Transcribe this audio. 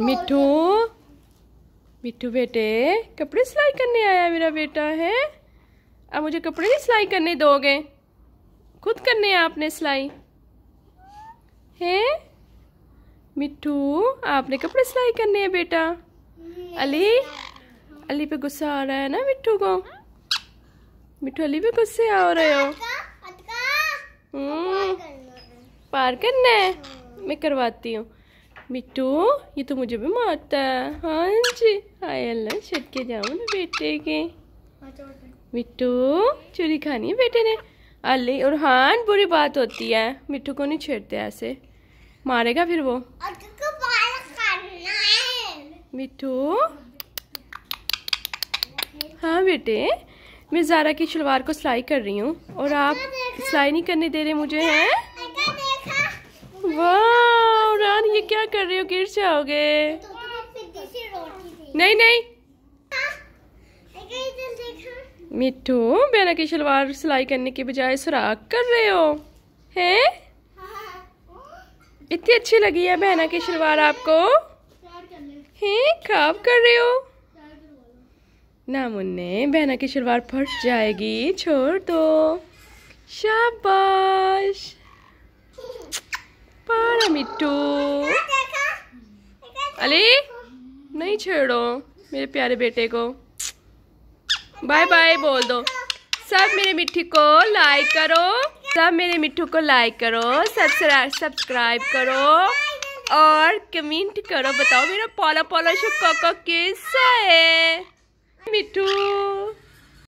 मिठू मिठू बेटे कपड़े सिलाई करने आया मेरा बेटा है अब मुझे कपड़े नहीं सिलाई करने दोगे खुद करने हैं आपने सिलाई है मिठू आपने कपड़े सिलाई करने हैं बेटा अली अली पे गुस्सा आ रहा है ना मिठू को मिठू अली पे गुस्से आ रहे हो हम्म, पार करना है मैं करवाती हूँ मिट्टू ये तो मुझे भी मारता है हाँ जी हाय अल्लाह छट के जाओ ना बेटे के मिट्टू चोरी खानी है बेटे ने अली और हाँ बुरी बात होती है मिट्टू को नहीं छेड़ते ऐसे मारेगा फिर वो मिट्टू हाँ बेटे मैं ज़ारा की शलवार को सिलाई कर रही हूँ और आप सिलाई नहीं करने दे रहे मुझे हैं ये क्या कर रही हो गिर जाओगे तो नहीं नहीं हाँ। मिठू बेना की शलवार सिलाई करने के बजाय सुराख कर रहे हो हैं हाँ। इतनी अच्छी लगी है बहना की शलवार आपको हैं खराब कर रहे हो ना मुन्ने बहना की शलवार फट जाएगी छोड़ दो शाबाश मिट्टू अली नहीं छेड़ो मेरे प्यारे बेटे को बाय बाय बोल दो सब मेरे मिट्टी को लाइक करो सब मेरे मिट्टू को लाइक करो सब्सक्राइब करो और कमेंट करो बताओ मेरा पोला पॉला शो कैसा है मिट्टू